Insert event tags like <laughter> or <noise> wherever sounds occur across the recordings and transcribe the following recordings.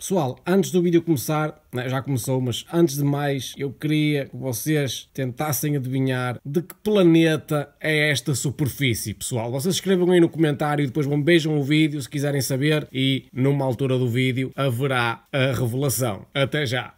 Pessoal, antes do vídeo começar, né, já começou, mas antes de mais, eu queria que vocês tentassem adivinhar de que planeta é esta superfície, pessoal. Vocês escrevam aí no comentário e depois vão beijam o vídeo se quiserem saber e numa altura do vídeo haverá a revelação. Até já!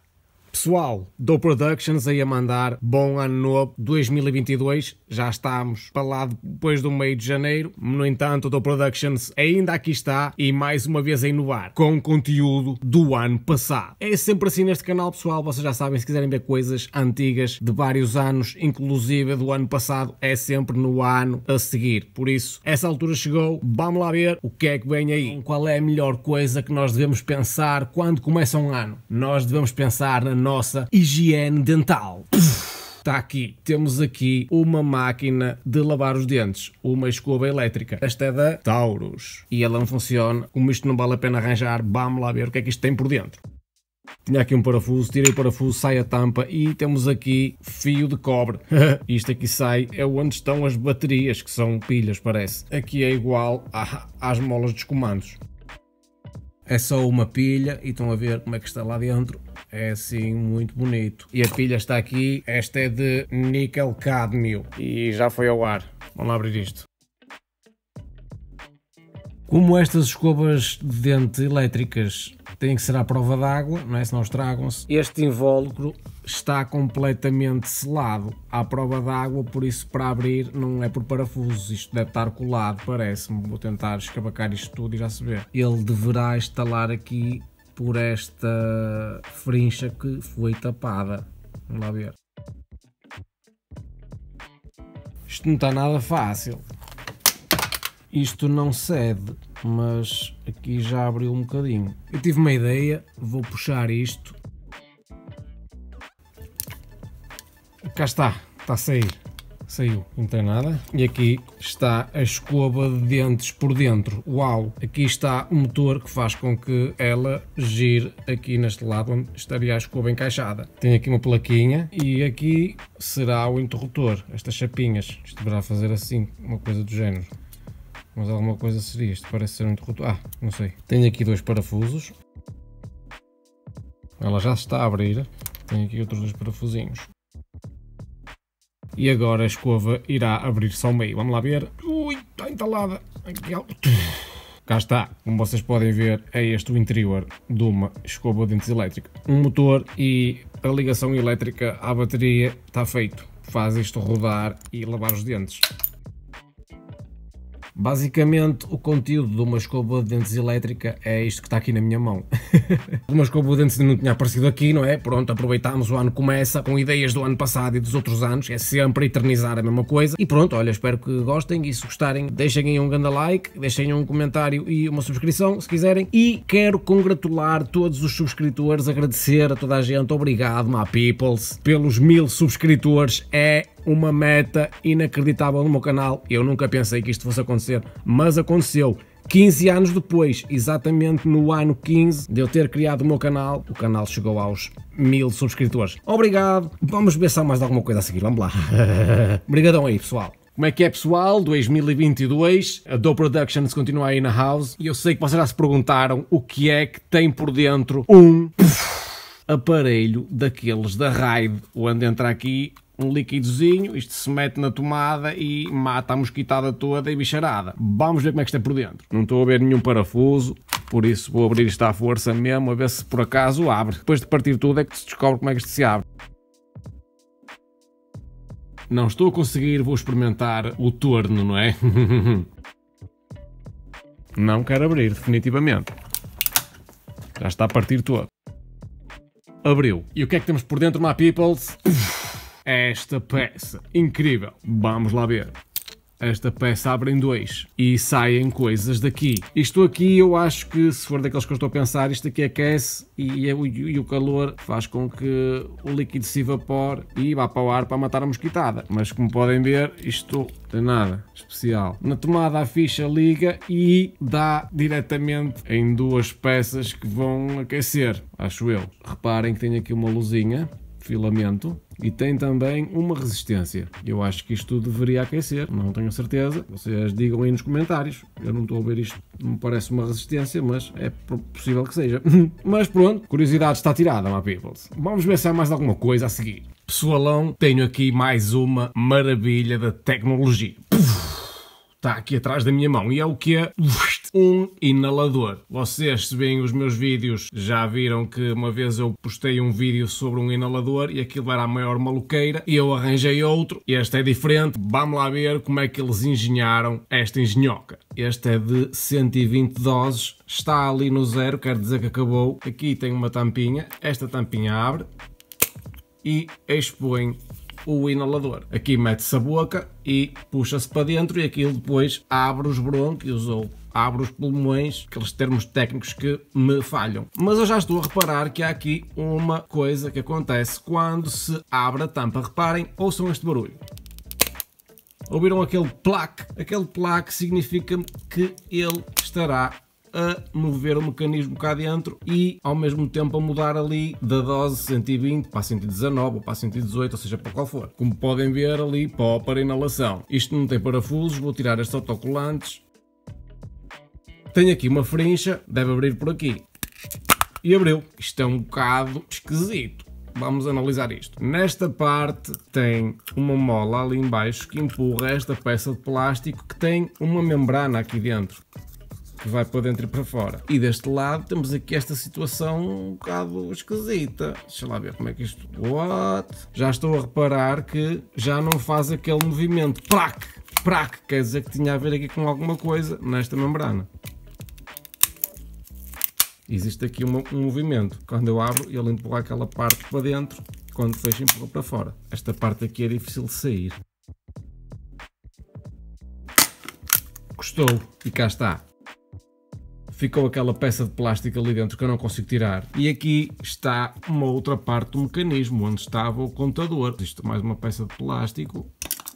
Pessoal, do Productions aí a mandar bom ano novo 2022. Já estamos para lá depois do meio de janeiro. No entanto, do Productions ainda aqui está e mais uma vez a inovar com conteúdo do ano passado. É sempre assim neste canal, pessoal. Vocês já sabem, se quiserem ver coisas antigas de vários anos, inclusive do ano passado, é sempre no ano a seguir. Por isso, essa altura chegou. Vamos lá ver o que é que vem aí. Qual é a melhor coisa que nós devemos pensar quando começa um ano? Nós devemos pensar na nossa higiene dental. está aqui. Temos aqui uma máquina de lavar os dentes, uma escova elétrica. Esta é da Taurus e ela não funciona. Como isto não vale a pena arranjar, vamos lá ver o que é que isto tem por dentro. Tinha aqui um parafuso, tirei o parafuso, sai a tampa e temos aqui fio de cobre. <laughs> Isto aqui sai, é onde estão as baterias, que são pilhas, parece. Aqui é igual a, às molas dos comandos. É só uma pilha e estão a ver como é que está lá dentro. É assim muito bonito. E a pilha está aqui, esta é de níquel cadmio e já foi ao ar. Vamos lá abrir isto. Como estas escovas de dente elétricas têm que ser à prova d'água, não é? senão estragam-se, este invólucro está completamente selado à prova d'água, por isso para abrir não é por parafusos, isto deve estar colado, parece-me. Vou tentar escavacar isto tudo e já se vê. Ele deverá instalar aqui por esta frincha que foi tapada. Vamos lá ver. Isto não está nada fácil. Isto não cede, mas aqui já abriu um bocadinho. Eu tive uma ideia, vou puxar isto cá está, está a sair. Saiu, não tem nada. E aqui está a escova de dentes por dentro. Uau! Aqui está o motor que faz com que ela gire aqui neste lado onde estaria a escova encaixada. Tem aqui uma plaquinha e aqui será o interruptor, estas chapinhas. Isto deverá fazer assim, uma coisa do género. Mas alguma coisa seria isto, parece ser um interruptor. Ah, não sei. Tenho aqui dois parafusos. Ela já se está a abrir. tem aqui outros dois parafusinhos. E agora a escova irá abrir-se ao meio. Vamos lá ver. Ui, está entalada. Cá está, como vocês podem ver, é este o interior de uma escova de dentes elétrica. Um motor e a ligação elétrica à bateria está feito. Faz isto rodar e lavar os dentes. Basicamente, o conteúdo de uma escova de dentes elétrica é isto que está aqui na minha mão. <laughs> uma escova de dentes não tinha aparecido aqui, não é? Pronto, aproveitámos, o ano começa com ideias do ano passado e dos outros anos, é sempre eternizar a mesma coisa. E pronto, olha, espero que gostem e se gostarem, deixem aí um grande like, deixem um comentário e uma subscrição, se quiserem. E quero congratular todos os subscritores, agradecer a toda a gente, obrigado, my peoples, pelos mil subscritores, é uma meta inacreditável no meu canal. Eu nunca pensei que isto fosse acontecer, mas aconteceu. 15 anos depois, exatamente no ano 15 de eu ter criado o meu canal, o canal chegou aos mil subscritores. Obrigado, vamos ver se há mais alguma coisa a seguir, vamos lá. <laughs> Obrigadão aí pessoal. Como é que é pessoal? 2022, a Do Productions continua aí na house e eu sei que vocês já se perguntaram o que é que tem por dentro um aparelho daqueles da Raid, onde entra aqui um líquidozinho, isto se mete na tomada e mata a mosquitada toda e bicharada. Vamos ver como é que isto é por dentro. Não estou a ver nenhum parafuso, por isso vou abrir isto à força mesmo, a ver se por acaso abre. Depois de partir tudo é que se descobre como é que isto se abre. Não estou a conseguir, vou experimentar o torno, não é? <laughs> não quero abrir, definitivamente. Já está a partir todo. Abriu. E o que é que temos por dentro, my peoples? esta peça. Incrível. Vamos lá ver. Esta peça abre em dois e saem coisas daqui. Isto aqui eu acho que, se for daqueles que eu estou a pensar, isto aqui aquece e, e, é e o calor faz com que o líquido se evapore e vá para o ar para matar a mosquitada. Mas como podem ver, isto tem nada especial. Na tomada a ficha liga e dá diretamente em duas peças que vão aquecer, acho eu. Reparem que tem aqui uma luzinha filamento e tem também uma resistência. Eu acho que isto deveria aquecer, não tenho certeza. Vocês digam aí nos comentários. Eu não estou a ver isto, me parece uma resistência, mas é possível que seja. <laughs> mas pronto, curiosidade está tirada, my people. Vamos ver se há mais alguma coisa a seguir. Pessoalão, tenho aqui mais uma maravilha da tecnologia. Puf! está aqui atrás da minha mão e é o que é um inalador. Vocês, se veem os meus vídeos, já viram que uma vez eu postei um vídeo sobre um inalador e aquilo era a maior maluqueira e eu arranjei outro. e Este é diferente. Vamos lá ver como é que eles engenharam esta engenhoca. Este é de 120 doses, está ali no zero, quer dizer que acabou. Aqui tem uma tampinha, esta tampinha abre e expõe o inalador. Aqui mete-se a boca e puxa-se para dentro e aquilo depois abre os brônquios ou abre os pulmões, aqueles termos técnicos que me falham. Mas eu já estou a reparar que há aqui uma coisa que acontece quando se abre a tampa. Reparem, ouçam este barulho. Ouviram aquele plaque? Aquele plaque significa que ele estará a mover o mecanismo cá dentro e ao mesmo tempo a mudar ali da dose 120 para 119 ou para 118, ou seja, para qual for. Como podem ver ali, pó para inalação. Isto não tem parafusos, vou tirar estes autocolantes. Tenho aqui uma frincha, deve abrir por aqui. E abriu. Isto é um bocado esquisito. Vamos analisar isto. Nesta parte tem uma mola ali embaixo que empurra esta peça de plástico que tem uma membrana aqui dentro que vai para dentro e para fora. E deste lado temos aqui esta situação um bocado esquisita. Deixa lá ver como é que isto... What? Já estou a reparar que já não faz aquele movimento. Prac! Prac! Quer dizer que tinha a ver aqui com alguma coisa nesta membrana. Existe aqui um, um movimento. Quando eu abro, ele empurra aquela parte para dentro. Quando fecho, empurra para fora. Esta parte aqui é difícil de sair. Gostou. E cá está ficou aquela peça de plástico ali dentro que eu não consigo tirar. E aqui está uma outra parte do mecanismo, onde estava o contador. Isto é mais uma peça de plástico,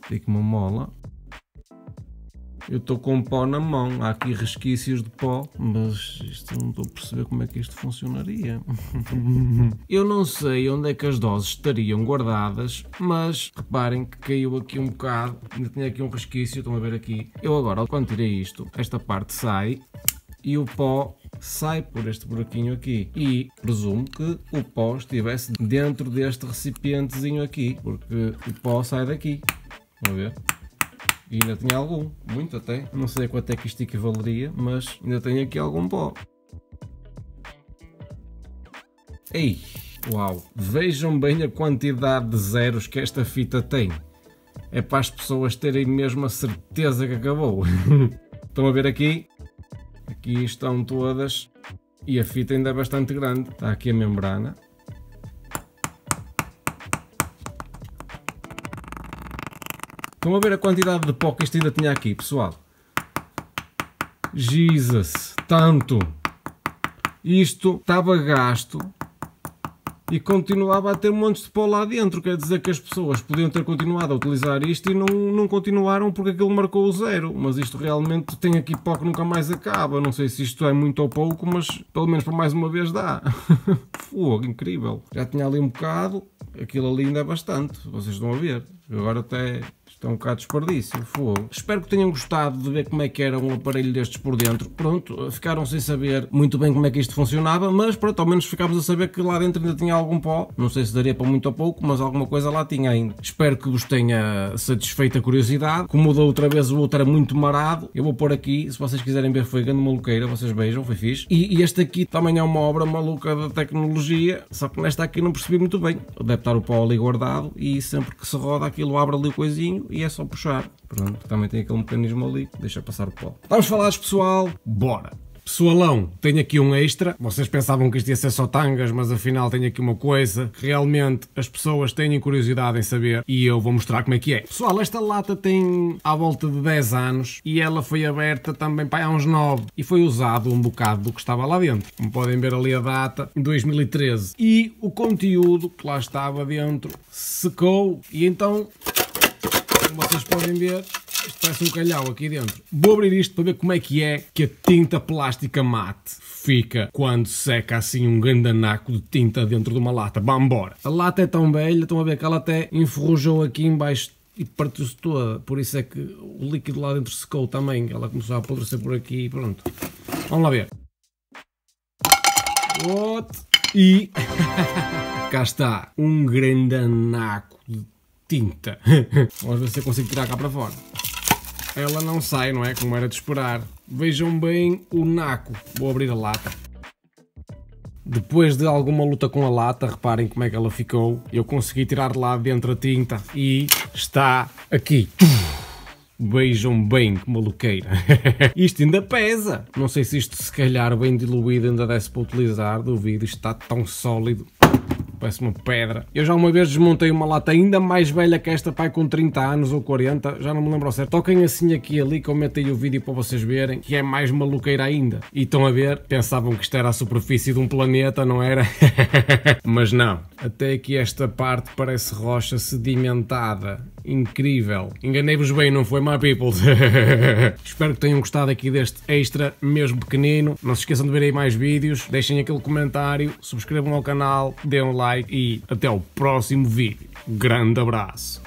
aqui uma mola. Eu estou com pó na mão, há aqui resquícios de pó, mas isto não estou a perceber como é que isto funcionaria. <laughs> eu não sei onde é que as doses estariam guardadas, mas reparem que caiu aqui um bocado, ainda tinha aqui um resquício, estão a ver aqui. Eu agora, quando tirei isto, esta parte sai e o pó sai por este buraquinho aqui e presumo que o pó estivesse dentro deste recipientezinho aqui porque o pó sai daqui vamos ver e ainda tinha algum, muito até não sei quanto é que isto equivaleria mas ainda tenho aqui algum pó ei, uau vejam bem a quantidade de zeros que esta fita tem é para as pessoas terem mesmo a certeza que acabou <laughs> estão a ver aqui aqui estão todas e a fita ainda é bastante grande. Está aqui a membrana. Estão a ver a quantidade de pó que isto ainda tinha aqui, pessoal? Jesus, tanto! Isto estava gasto e continuava a ter montes de pó lá dentro. Quer dizer que as pessoas podiam ter continuado a utilizar isto e não, não continuaram porque aquilo marcou o zero. Mas isto realmente tem aqui pó que nunca mais acaba. Não sei se isto é muito ou pouco, mas pelo menos para mais uma vez dá. <laughs> Fogo, incrível. Já tinha ali um bocado, aquilo ali ainda é bastante. Vocês estão a ver. Agora até isto é um bocado de desperdício, fogo. Espero que tenham gostado de ver como é que era um aparelho destes por dentro. Pronto, ficaram sem saber muito bem como é que isto funcionava, mas pronto, ao menos ficámos a saber que lá dentro ainda tinha algum pó. Não sei se daria para muito ou pouco, mas alguma coisa lá tinha ainda. Espero que vos tenha satisfeito a curiosidade. Como da outra vez o outro era muito marado, eu vou pôr aqui, se vocês quiserem ver, foi grande maluqueira, vocês vejam, foi fixe. E, e este aqui também é uma obra maluca da tecnologia, só que nesta aqui não percebi muito bem. Deve estar o pó ali guardado e sempre que se roda aquilo abre ali o coisinho e é só puxar. Pronto, também tem aquele mecanismo ali que deixa passar o pó. Vamos falar, pessoal. Bora! Pessoalão, tenho aqui um extra. Vocês pensavam que isto ia ser só tangas, mas afinal tenho aqui uma coisa que realmente as pessoas têm curiosidade em saber e eu vou mostrar como é que é. Pessoal, esta lata tem à volta de 10 anos e ela foi aberta também para há uns 9 e foi usado um bocado do que estava lá dentro. Como podem ver ali a data, 2013. E o conteúdo que lá estava dentro secou e então como vocês podem ver, isto parece um calhau aqui dentro. Vou abrir isto para ver como é que é que a tinta plástica mate fica quando seca assim um grandanaco de tinta dentro de uma lata. embora A lata é tão velha, estão a ver que ela até enferrujou aqui embaixo e partiu-se toda. Por isso é que o líquido lá dentro secou também. Ela começou a apodrecer por aqui e pronto. Vamos lá ver. What? E... <laughs> Cá está. Um grandanaco de tinta. <laughs> Vamos ver se eu consigo tirar cá para fora. Ela não sai, não é? Como era de esperar. Vejam bem o naco. Vou abrir a lata. Depois de alguma luta com a lata, reparem como é que ela ficou. Eu consegui tirar de lá dentro a tinta e está aqui. Beijam bem, que maluqueira. <laughs> isto ainda pesa. Não sei se isto, se calhar, bem diluído, ainda desse para utilizar. Duvido, isto está tão sólido parece uma pedra. Eu já uma vez desmontei uma lata ainda mais velha que esta, pai, com 30 anos ou 40, já não me lembro ao certo. Toquem assim aqui e ali, comentem o vídeo para vocês verem, que é mais maluqueira ainda. E estão a ver, pensavam que isto era a superfície de um planeta, não era? <laughs> Mas não, até aqui esta parte parece rocha sedimentada incrível. Enganei-vos bem, não foi, my people? <laughs> Espero que tenham gostado aqui deste extra, mesmo pequenino. Não se esqueçam de ver aí mais vídeos, deixem aquele comentário, subscrevam ao canal, deem um like e até o próximo vídeo. Grande abraço!